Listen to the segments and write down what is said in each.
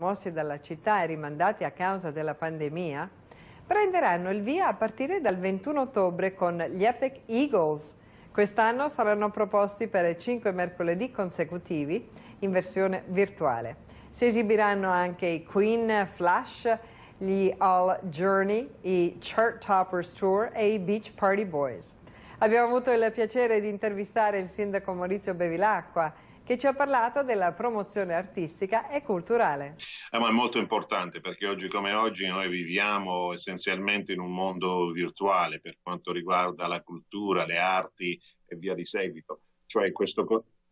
mossi dalla città e rimandati a causa della pandemia, prenderanno il via a partire dal 21 ottobre con gli Epic Eagles. Quest'anno saranno proposti per cinque mercoledì consecutivi in versione virtuale. Si esibiranno anche i Queen Flash, gli All Journey, i Chart Toppers Tour e i Beach Party Boys. Abbiamo avuto il piacere di intervistare il sindaco Maurizio Bevilacqua che ci ha parlato della promozione artistica e culturale. Eh, ma è molto importante perché oggi come oggi noi viviamo essenzialmente in un mondo virtuale per quanto riguarda la cultura, le arti e via di seguito. Cioè questi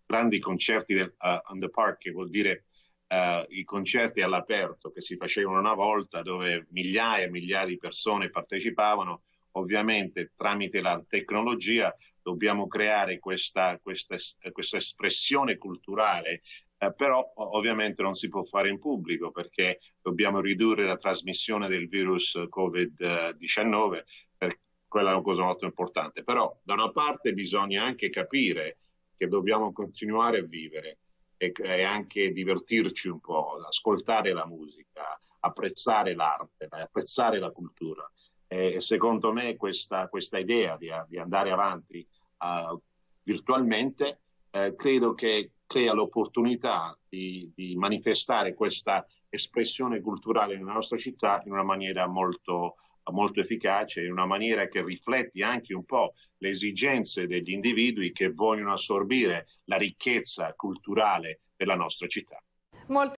grandi concerti del, uh, on the park che vuol dire Uh, i concerti all'aperto che si facevano una volta dove migliaia e migliaia di persone partecipavano, ovviamente tramite la tecnologia dobbiamo creare questa, questa, questa espressione culturale eh, però ovviamente non si può fare in pubblico perché dobbiamo ridurre la trasmissione del virus Covid-19, per quella è una cosa molto importante. Però da una parte bisogna anche capire che dobbiamo continuare a vivere e, e anche divertirci un po', ascoltare la musica, apprezzare l'arte, apprezzare la cultura. Eh, secondo me questa, questa idea di, di, andare avanti uh, virtualmente eh, credo che crea l'opportunità di, di, manifestare questa espressione culturale nella nostra città in una maniera molto, molto efficace, in una maniera che rifletti anche un po' le esigenze degli individui che vogliono assorbire la ricchezza culturale della nostra città. Molto